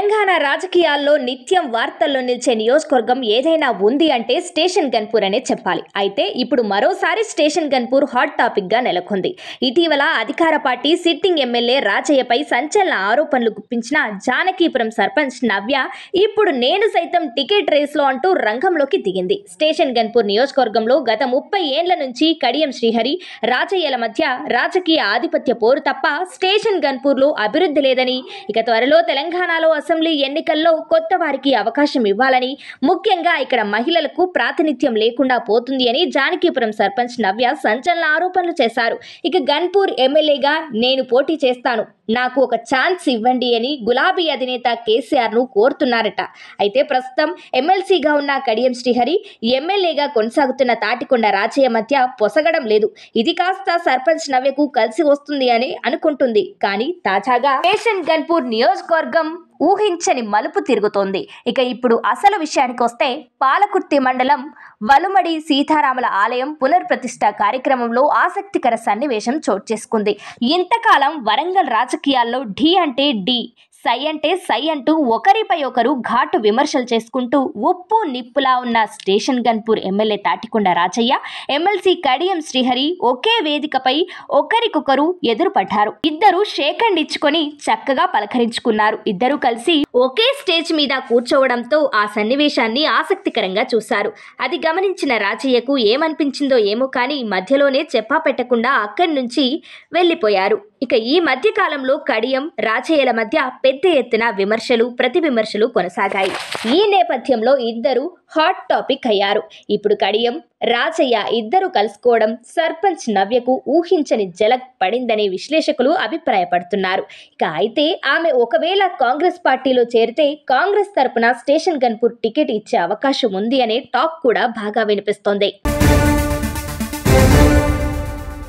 తెలంగాణ రాజకీయాల్లో నిత్యం వార్తల్లో నిలిచే నియోజకవర్గం ఏదైనా ఉంది అంటే స్టేషన్ గన్పూర్ అనే చెప్పాలి అయితే ఇప్పుడు మరోసారి స్టేషన్ గన్పూర్ హాట్ టాపిక్గా నెలకొంది ఇటీవల అధికార పార్టీ సిట్టింగ్ ఎమ్మెల్యే రాజయ్యపై సంచలన ఆరోపణలు గుప్పించిన జానకీపురం సర్పంచ్ నవ్య ఇప్పుడు నేను సైతం టికెట్ రేస్లో అంటూ రంగంలోకి దిగింది స్టేషన్ గన్పూర్ నియోజకవర్గంలో గత ముప్పై ఏండ్ల నుంచి కడియం శ్రీహరి రాజయ్యల మధ్య రాజకీయ ఆధిపత్య పోరు తప్ప స్టేషన్ గన్పూర్లో అభివృద్ధి లేదని ఇక త్వరలో తెలంగాణలో అసలు అసెంబ్లీ ఎన్నికల్లో కొత్త వారికి అవకాశం ఇవ్వాలని ముఖ్యంగా ఇక్కడ మహిళలకు ప్రాతినిధ్యం లేకుండా పోతుంది అని జానకీపురం సర్పంచ్ నవ్య సంచలన ఆరోపణలు చేశారు ఇక గన్పూర్ ఎమ్మెల్యేగా నేను పోటీ చేస్తాను నాకు ఒక ఛాన్స్ ఇవ్వండి అని గులాబీ అధినేత కేసీఆర్ను కోరుతున్నారట అయితే ప్రస్తుతం ఎమ్మెల్సీగా ఉన్న కడియం శ్రీహరి ఎమ్మెల్యేగా కొనసాగుతున్న తాటికొండ రాజయ్య మధ్య పొసగడం లేదు ఇది కాస్త సర్పంచ్ నవ్యకు కలిసి వస్తుంది అని అనుకుంటుంది కానీ తాజాగా పేషన్ గన్పూర్ నియోజకవర్గం ఊహించని మలుపు తిరుగుతోంది ఇక ఇప్పుడు అసలు విషయానికి వస్తే పాలకుర్తి మండలం వలుమడి సీతారాముల ఆలయం పునర్ప్రతిష్ట కార్యక్రమంలో ఆసక్తికర సన్నివేశం చోటు చేసుకుంది ఇంతకాలం వరంగల్ రాజకీయాల్లో ఢీ అంటే డి సై అంటే సై అంటూ ఒకరిపై ఒకరు ఘాటు విమర్శలు చేసుకుంటూ ఉప్పు నిప్పులా ఉన్న station Ghanpur MLA Thatikonda Rajaiah MLC Kadiyam Srihari ఒకే వేదికపై ఒకరికొకరు ఎదురుపడ్డారు ఇద్దరు షేక్ ఇచ్చుకొని చక్కగా పలకరించుకున్నారు ఇద్దరు కలిసి ఒకే స్టేజ్ మీద కూర్చోవడంతో ఆ సన్నివేశాన్ని ఆసక్తికరంగా చూశారు అది గమనించిన రాజయ్యకు ఏమనిపించిందో ఏమో కానీ మధ్యలోనే చెప్పా పెట్టకుండా అక్కడి నుంచి వెళ్ళిపోయారు ఇక ఈ మధ్య కాలంలో కడియం రాజయ్యల మధ్య పెద్ద ఎత్తున విమర్శలు ప్రతి విమర్శలు కొనసాగాయి ఈ నేపథ్యంలో ఇద్దరు హాట్ టాపిక్ అయ్యారు ఇప్పుడు కడియం రాజయ్య ఇద్దరు కలుసుకోవడం సర్పంచ్ నవ్యకు ఊహించని జలక్ పడిందని విశ్లేషకులు అభిప్రాయపడుతున్నారు ఇక అయితే ఆమె ఒకవేళ కాంగ్రెస్ పార్టీలో చేరితే కాంగ్రెస్ తరపున స్టేషన్ గన్పూర్ టికెట్ ఇచ్చే అవకాశం ఉంది అనే టాక్ కూడా బాగా వినిపిస్తోంది